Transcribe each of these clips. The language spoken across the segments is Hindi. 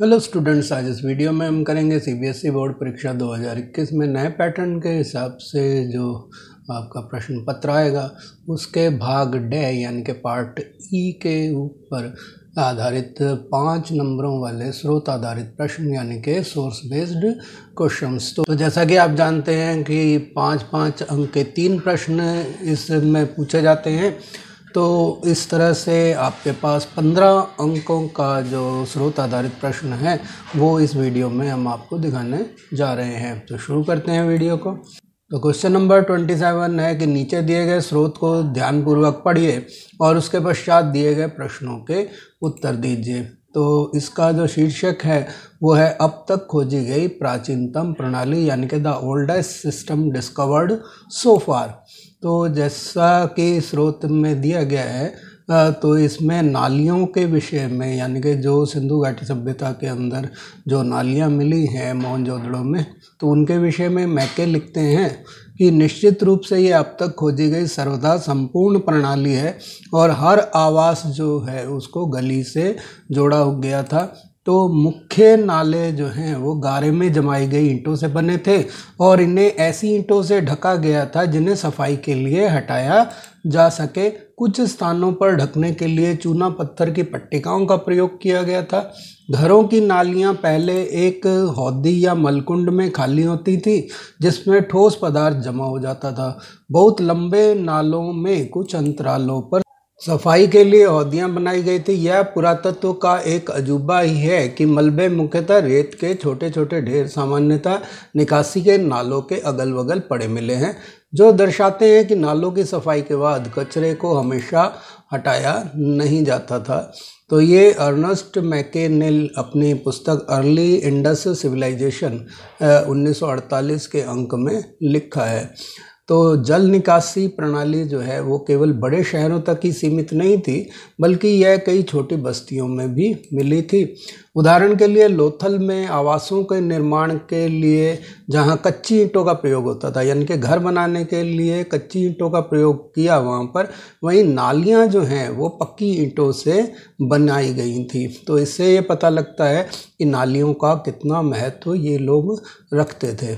हेलो स्टूडेंट्स आज इस वीडियो में हम करेंगे सीबीएसई बोर्ड e परीक्षा 2021 में नए पैटर्न के हिसाब से जो आपका प्रश्न पत्र आएगा उसके भाग डे यानी कि पार्ट ई e के ऊपर आधारित पाँच नंबरों वाले स्रोत आधारित प्रश्न यानी कि सोर्स बेस्ड क्वेश्चंस तो जैसा कि आप जानते हैं कि पाँच पाँच अंक के तीन प्रश्न इसमें पूछे जाते हैं तो इस तरह से आपके पास पंद्रह अंकों का जो स्रोत आधारित प्रश्न है वो इस वीडियो में हम आपको दिखाने जा रहे हैं तो शुरू करते हैं वीडियो को तो क्वेश्चन नंबर ट्वेंटी सेवन है कि नीचे दिए गए स्रोत को ध्यानपूर्वक पढ़िए और उसके पश्चात दिए गए प्रश्नों के उत्तर दीजिए तो इसका जो शीर्षक है वो है अब तक खोजी गई प्राचीनतम प्रणाली यानी कि the oldest system discovered so far तो जैसा कि स्रोत में दिया गया है तो इसमें नालियों के विषय में यानी कि जो सिंधु घाटी सभ्यता के अंदर जो नालियाँ मिली हैं मोहनजोदड़ों में तो उनके विषय में मैके लिखते हैं कि निश्चित रूप से ये अब तक खोजी गई सर्वदा संपूर्ण प्रणाली है और हर आवास जो है उसको गली से जोड़ा गया था तो मुख्य नाले जो हैं वो गारे में जमाई गई ईंटों से बने थे और इन्हें ऐसी ईंटों से ढका गया था जिन्हें सफाई के लिए हटाया जा सके कुछ स्थानों पर ढकने के लिए चूना पत्थर की पट्टिकाओं का प्रयोग किया गया था घरों की नालियां पहले एक हौदी या मलकुंड में खाली होती थी जिसमें ठोस पदार्थ जमा हो जाता था बहुत लंबे नालों में कुछ अंतरालों पर सफाई के लिए हौदियाँ बनाई गई थी यह पुरातत्व का एक अजूबा ही है कि मलबे मुख्यतः रेत के छोटे छोटे ढेर सामान्यतः निकासी के नालों के अगल बगल पड़े मिले हैं जो दर्शाते हैं कि नालों की सफाई के बाद कचरे को हमेशा हटाया नहीं जाता था तो ये अर्नस्ट मैके ने अपनी पुस्तक अर्ली इंडस सिविलाइजेशन 1948 के अंक में लिखा है तो जल निकासी प्रणाली जो है वो केवल बड़े शहरों तक ही सीमित नहीं थी बल्कि यह कई छोटी बस्तियों में भी मिली थी उदाहरण के लिए लोथल में आवासों के निर्माण के लिए जहाँ कच्ची ईंटों का प्रयोग होता था यानी कि घर बनाने के लिए कच्ची ईंटों का प्रयोग किया वहाँ पर वहीं नालियाँ जो हैं वो पक्की ईंटों से बनाई गई थी तो इससे ये पता लगता है कि नालियों का कितना महत्व ये लोग रखते थे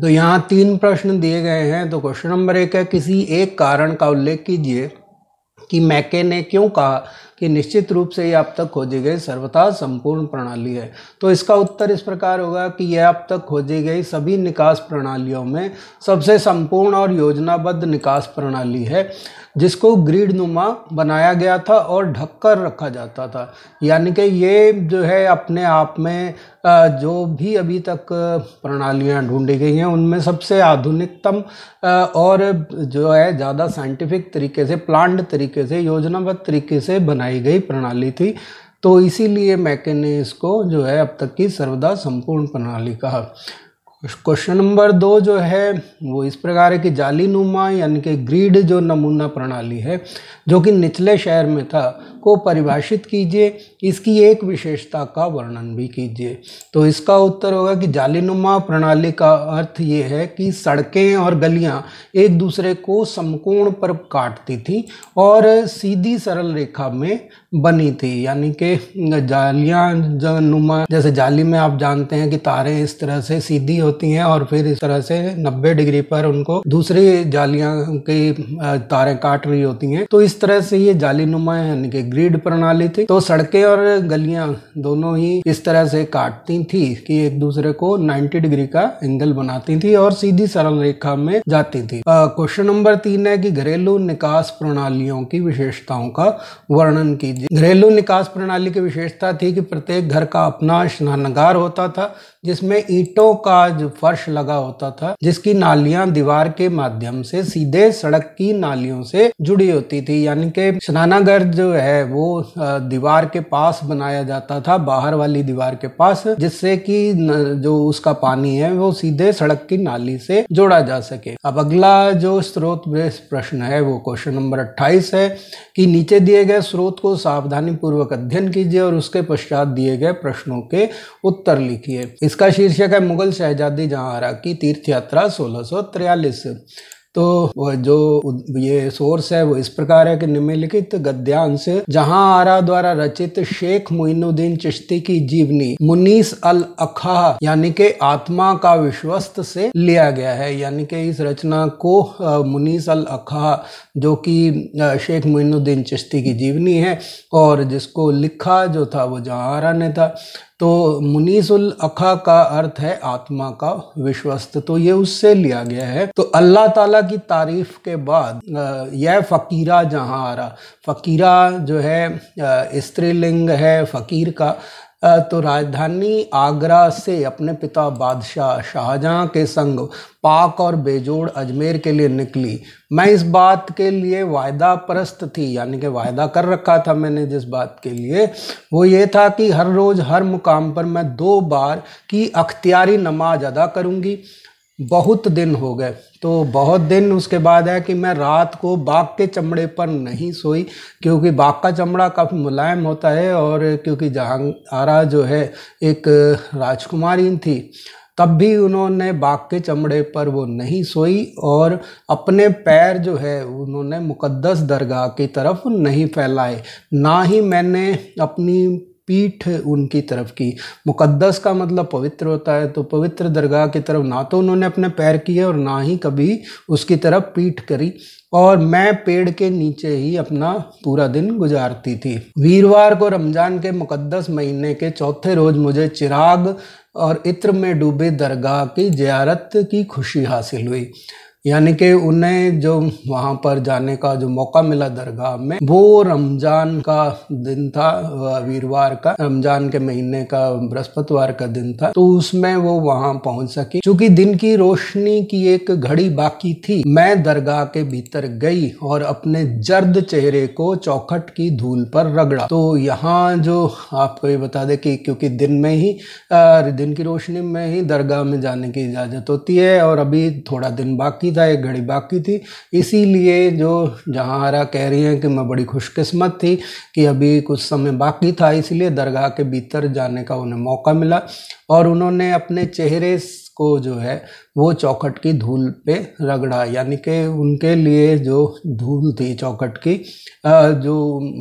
तो यहाँ तीन प्रश्न दिए गए हैं तो क्वेश्चन नंबर एक है किसी एक कारण का उल्लेख कीजिए कि मैके ने क्यों कहा कि निश्चित रूप से यह अब तक खोजी गई सर्वथा संपूर्ण प्रणाली है तो इसका उत्तर इस प्रकार होगा कि यह अब तक खोजी गई सभी निकास प्रणालियों में सबसे संपूर्ण और योजनाबद्ध निकास प्रणाली है जिसको ग्रीड नुमा बनाया गया था और ढककर रखा जाता था यानी कि ये जो है अपने आप में जो भी अभी तक प्रणालियाँ ढूंढी गई हैं उनमें सबसे आधुनिकतम और जो है ज़्यादा साइंटिफिक तरीके से प्लान्ड तरीके से योजनाबद्ध तरीके से बनाई गई प्रणाली थी तो इसीलिए मैके ने इसको जो है अब तक की सर्वदा संपूर्ण प्रणाली कहा क्वेश्चन नंबर दो जो है वो इस प्रकार है कि जाली नुमा यानी कि ग्रीड जो नमूना प्रणाली है जो कि निचले शहर में था को परिभाषित कीजिए इसकी एक विशेषता का वर्णन भी कीजिए तो इसका उत्तर होगा कि जाली नुमा प्रणाली का अर्थ ये है कि सड़कें और गलियां एक दूसरे को समकोण पर काटती थी और सीधी सरल रेखा में बनी थी यानी कि जालियां नुमा जैसे जाली में आप जानते हैं कि तारे इस तरह से सीधी होती हैं और फिर इस तरह से 90 डिग्री पर उनको दूसरी जालियां की तारे काट रही होती हैं तो इस तरह से ये जाली नुमा यानी कि ग्रिड प्रणाली थी तो सड़कें और गलियां दोनों ही इस तरह से काटती थी कि एक दूसरे को नाइन्टी डिग्री का एंगल बनाती थी और सीधी सरल रेखा में जाती थी क्वेश्चन नंबर तीन है कि घरेलू निकास प्रणालियों की विशेषताओं का वर्णन कीजिए लीजिए घरेलू निकास प्रणाली की विशेषता थी कि प्रत्येक घर का अपना स्नानागार होता था जिसमें ईंटों का जो फर्श लगा होता था जिसकी नालियां दीवार के माध्यम से सीधे सड़क की नालियों से जुड़ी होती थी यानी कि स्नानागर जो है वो दीवार के पास बनाया जाता था बाहर वाली दीवार के पास जिससे कि जो उसका पानी है वो सीधे सड़क की नाली से जोड़ा जा सके अब अगला जो स्रोत प्रश्न है वो क्वेश्चन नंबर अट्ठाईस है कि नीचे दिए गए स्रोत को सावधानीपूर्वक अध्ययन कीजिए और उसके पश्चात दिए गए प्रश्नों के उत्तर लिखिए इसका शीर्षक है मुगल शहजादी जहां आरा की तीर्थ यात्रा सोलह तो जो ये सोर्स है वो इस प्रकार है कि निम्नलिखित गद्यांश जहां आरा द्वारा रचित शेख मुइनुद्दीन चिश्ती की जीवनी मुनीस अल अखा यानी के आत्मा का विश्वस्त से लिया गया है यानी के इस रचना को मुनीस अल अखा जो कि शेख मुइनुद्दीन चिश्ती की जीवनी है और जिसको लिखा जो था वो जहां आरा ने था तो मुनीजुल अखा का अर्थ है आत्मा का विश्वस्त तो ये उससे लिया गया है तो अल्लाह ताला की तारीफ के बाद यह फ़कीरा जहाँ आ रहा फ़कीरा जो है स्त्रीलिंग है फ़कीर का तो राजधानी आगरा से अपने पिता बादशाह शाहजहां के संग पाक और बेजोड़ अजमेर के लिए निकली मैं इस बात के लिए वायदा परस्त थी यानी कि वायदा कर रखा था मैंने जिस बात के लिए वो ये था कि हर रोज़ हर मुकाम पर मैं दो बार की अख्तियारी नमाज अदा करूँगी बहुत दिन हो गए तो बहुत दिन उसके बाद है कि मैं रात को बाघ के चमड़े पर नहीं सोई क्योंकि बाघ का चमड़ा काफ़ी मुलायम होता है और क्योंकि आरा जो है एक राजकुमारी थी तब भी उन्होंने बाघ के चमड़े पर वो नहीं सोई और अपने पैर जो है उन्होंने मुकद्दस दरगाह की तरफ नहीं फैलाए ना ही मैंने अपनी पीठ उनकी तरफ की मुकद्दस का मतलब पवित्र होता है तो पवित्र दरगाह की तरफ ना तो उन्होंने अपने पैर किए और ना ही कभी उसकी तरफ पीठ करी और मैं पेड़ के नीचे ही अपना पूरा दिन गुजारती थी वीरवार को रमज़ान के मुकद्दस महीने के चौथे रोज़ मुझे चिराग और इत्र में डूबे दरगाह की जियारत की खुशी हासिल हुई यानी कि उन्हें जो वहाँ पर जाने का जो मौका मिला दरगाह में वो रमज़ान का दिन था वीरवार का रमज़ान के महीने का बृहस्पतिवार का दिन था तो उसमें वो वहाँ पहुँच सकी चूंकि दिन की रोशनी की एक घड़ी बाकी थी मैं दरगाह के भीतर गई और अपने जर्द चेहरे को चौखट की धूल पर रगड़ा तो यहाँ जो आपको ये बता दें कि क्योंकि दिन में ही दिन की रोशनी में ही दरगाह में जाने की इजाज़त होती है और अभी थोड़ा दिन बाकी सीधा एक घड़ी बाकी थी इसीलिए जो जहाँ आरा कह रही हैं कि मैं बड़ी खुशकिस्मत थी कि अभी कुछ समय बाकी था इसलिए दरगाह के भीतर जाने का उन्हें मौका मिला और उन्होंने अपने चेहरे को जो है वो चौखट की धूल पे रगड़ा यानी कि उनके लिए जो धूल थी चौखट की जो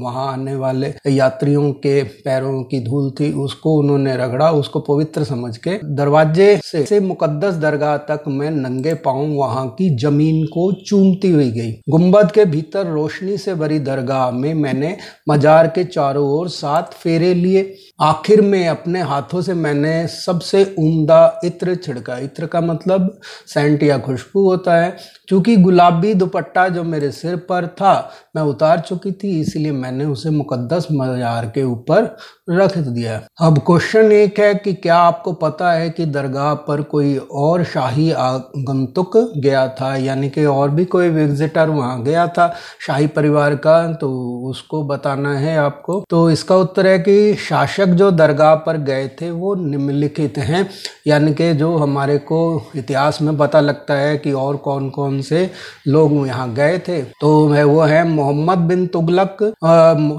वहाँ आने वाले यात्रियों के पैरों की धूल थी उसको उन्होंने रगड़ा उसको पवित्र समझ के दरवाजे से, से मुकद्दस दरगाह तक मैं नंगे पाऊँ वहाँ की जमीन को चूमती हुई गई गुम्बद के भीतर रोशनी से भरी दरगाह में मैंने मजार के चारों ओर सात फेरे लिए आखिर में अपने हाथों से मैंने सबसे उमदा इत्र छिड़का का इत्र का मतलब सेंट या खुशबू होता है क्योंकि गुलाबी दुपट्टा जो मेरे सिर पर था मैं उतार चुकी थी इसलिए मैंने उसे मुकद्दस मजार के ऊपर रख दिया अब क्वेश्चन एक है कि क्या आपको पता है कि दरगाह पर कोई और शाही आगंतुक गया था यानी कि और भी कोई विजिटर वहाँ गया था शाही परिवार का तो उसको बताना है आपको तो इसका उत्तर है कि शासक जो दरगाह पर गए थे वो निम्नलिखित हैं यानी कि जो हमारे को इतिहास में पता लगता है कि और कौन कौन प्लेटफॉर्म से लोग यहाँ गए थे तो मैं वो है मोहम्मद बिन तुगलक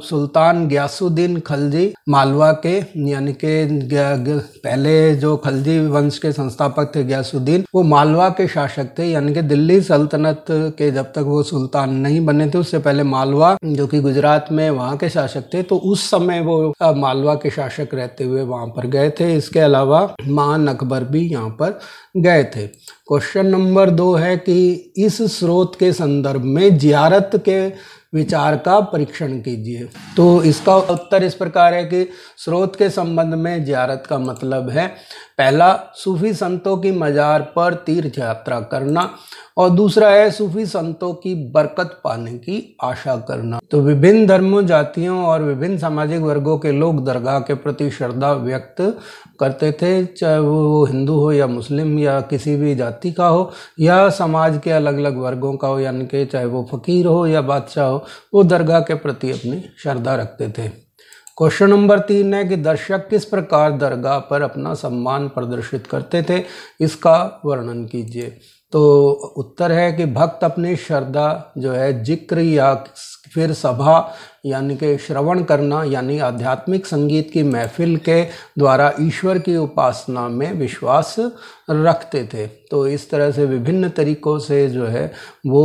सुल्तान ग्यासुद्दीन खलजी मालवा के यानी के पहले जो खलजी वंश के संस्थापक थे ग्यासुद्दीन वो मालवा के शासक थे यानी कि दिल्ली सल्तनत के जब तक वो सुल्तान नहीं बने थे उससे पहले मालवा जो कि गुजरात में वहाँ के शासक थे तो उस समय वो मालवा के शासक रहते हुए वहाँ पर गए थे इसके अलावा मान अकबर भी यहाँ पर गए थे क्वेश्चन नंबर दो है कि इस स्रोत के संदर्भ में जियारत के विचार का परीक्षण कीजिए तो इसका उत्तर इस प्रकार है कि स्रोत के संबंध में जियारत का मतलब है पहला सूफी संतों की मज़ार पर तीर्थ यात्रा करना और दूसरा है सूफी संतों की बरकत पाने की आशा करना तो विभिन्न धर्मों जातियों और विभिन्न सामाजिक वर्गों के लोग दरगाह के प्रति श्रद्धा व्यक्त करते थे चाहे वो हिंदू हो या मुस्लिम या किसी भी जाति का हो या समाज के अलग अलग वर्गों का हो यानी कि चाहे वो फ़कीर हो या बादशाह हो वो दरगाह के प्रति अपनी श्रद्धा रखते थे क्वेश्चन नंबर तीन है कि दर्शक किस प्रकार दरगाह पर अपना सम्मान प्रदर्शित करते थे इसका वर्णन कीजिए तो उत्तर है कि भक्त अपनी श्रद्धा जो है जिक्र या फिर सभा यानी कि श्रवण करना यानी आध्यात्मिक संगीत की महफिल के द्वारा ईश्वर की उपासना में विश्वास रखते थे तो इस तरह से विभिन्न तरीक़ों से जो है वो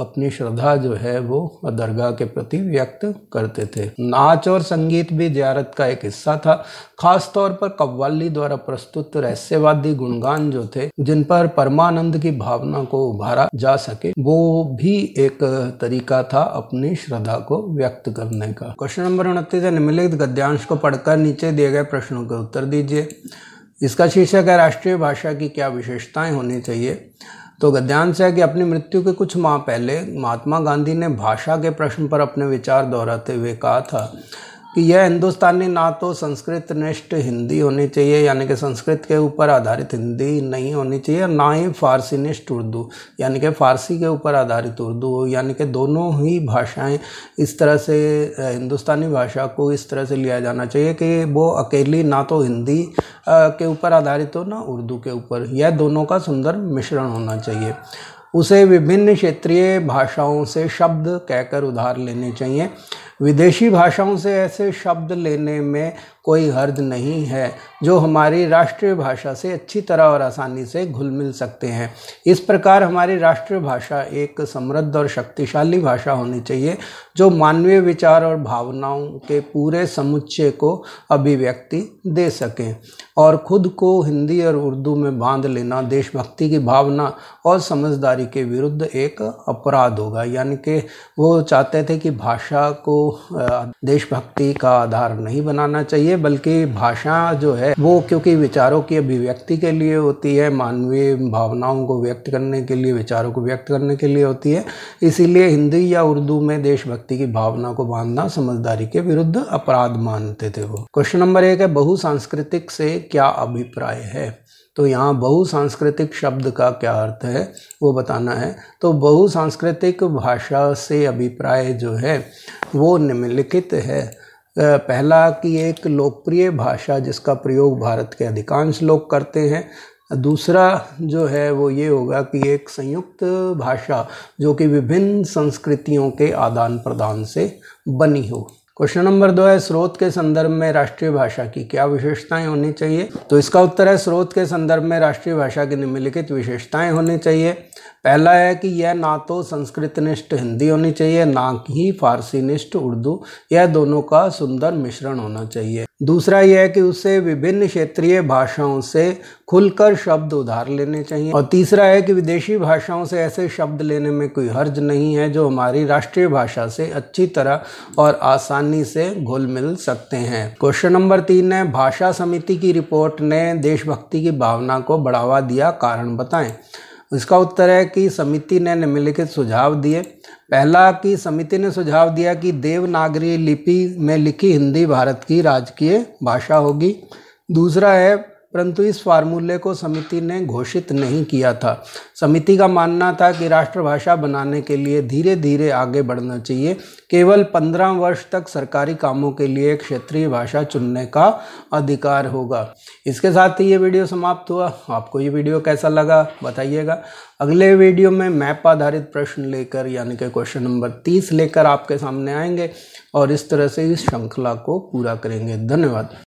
अपनी श्रद्धा जो है वो दरगाह के प्रति व्यक्त करते थे नाच और संगीत भी जियारत का एक हिस्सा था ख़ास तौर पर कव्वाली द्वारा प्रस्तुत रहस्यवादी गुणगान जो थे जिन पर परमानंद की भावना को उभारा जा सके वो भी एक तरीका था अपनी श्रद्धा को व्यक्त करने का क्वेश्चन नंबर उनतीस है निम्नलिखित गद्यांश को पढ़कर नीचे दिए गए प्रश्नों के उत्तर दीजिए इसका शीर्षक है राष्ट्रीय भाषा की क्या विशेषताएं होनी चाहिए तो गद्यांश है कि अपनी मृत्यु के कुछ माह पहले महात्मा गांधी ने भाषा के प्रश्न पर अपने विचार दोहराते हुए कहा था कि यह हिंदुस्तानी ना तो संस्कृत निष्ठ हिंदी होनी चाहिए यानी कि संस्कृत के ऊपर आधारित हिंदी नहीं होनी चाहिए ना ही फारसी निष्ठ उर्दू यानी कि फारसी के ऊपर आधारित उर्दू हो यानी कि दोनों ही भाषाएं इस तरह से हिंदुस्तानी भाषा को इस तरह से लिया जाना चाहिए कि वो अकेली ना तो हिंदी के ऊपर आधारित हो ना उर्दू के ऊपर यह दोनों का सुंदर मिश्रण होना चाहिए उसे विभिन्न क्षेत्रीय भाषाओं से शब्द कहकर उधार लेने चाहिए विदेशी भाषाओं से ऐसे शब्द लेने में कोई हर्ज नहीं है जो हमारी राष्ट्रीय भाषा से अच्छी तरह और आसानी से घुल मिल सकते हैं इस प्रकार हमारी राष्ट्रीय भाषा एक समृद्ध और शक्तिशाली भाषा होनी चाहिए जो मानवीय विचार और भावनाओं के पूरे समुच्चय को अभिव्यक्ति दे सकें और खुद को हिंदी और उर्दू में बांध लेना देशभक्ति की भावना और समझदारी के विरुद्ध एक अपराध होगा यानी कि वो चाहते थे कि भाषा को देशभक्ति का आधार नहीं बनाना चाहिए बल्कि भाषा जो है वो क्योंकि विचारों की अभिव्यक्ति के लिए होती है मानवीय भावनाओं को व्यक्त करने के लिए विचारों को व्यक्त करने के लिए होती है इसीलिए हिंदी या उर्दू में देशभक्ति की भावना को बांधना समझदारी के विरुद्ध अपराध मानते थे वो क्वेश्चन नंबर एक है बहुसांस्कृतिक से क्या अभिप्राय है तो यहाँ बहुसांस्कृतिक शब्द का क्या अर्थ है वो बताना है तो बहुसांस्कृतिक भाषा से अभिप्राय जो है वो निम्नलिखित है पहला कि एक लोकप्रिय भाषा जिसका प्रयोग भारत के अधिकांश लोग करते हैं दूसरा जो है वो ये होगा कि एक संयुक्त भाषा जो कि विभिन्न संस्कृतियों के आदान प्रदान से बनी हो क्वेश्चन नंबर दो है स्रोत के संदर्भ में राष्ट्रीय भाषा की क्या विशेषताएं होनी चाहिए तो इसका उत्तर है स्रोत के संदर्भ में राष्ट्रीय भाषा की निम्नलिखित विशेषताएं होनी चाहिए पहला है कि यह ना तो संस्कृतनिष्ठ हिंदी होनी चाहिए ना ही फारसी निष्ठ उर्दू यह दोनों का सुंदर मिश्रण होना चाहिए दूसरा यह है कि उसे विभिन्न क्षेत्रीय भाषाओं से खुलकर शब्द उधार लेने चाहिए और तीसरा है कि विदेशी भाषाओं से ऐसे शब्द लेने में कोई हर्ज नहीं है जो हमारी राष्ट्रीय भाषा से अच्छी तरह और आसानी से घुल मिल सकते हैं क्वेश्चन नंबर तीन है भाषा समिति की रिपोर्ट ने देशभक्ति की भावना को बढ़ावा दिया कारण बताएं इसका उत्तर है कि समिति ने निम्नलिखित सुझाव दिए पहला कि समिति ने सुझाव दिया कि देवनागरी लिपि में लिखी हिंदी भारत की राजकीय भाषा होगी दूसरा है परंतु इस फार्मूले को समिति ने घोषित नहीं किया था समिति का मानना था कि राष्ट्रभाषा बनाने के लिए धीरे धीरे आगे बढ़ना चाहिए केवल पंद्रह वर्ष तक सरकारी कामों के लिए क्षेत्रीय भाषा चुनने का अधिकार होगा इसके साथ ही ये वीडियो समाप्त हुआ आपको ये वीडियो कैसा लगा बताइएगा अगले वीडियो में मैप आधारित प्रश्न लेकर यानी कि क्वेश्चन नंबर तीस लेकर आपके सामने आएंगे और इस तरह से इस श्रृंखला को पूरा करेंगे धन्यवाद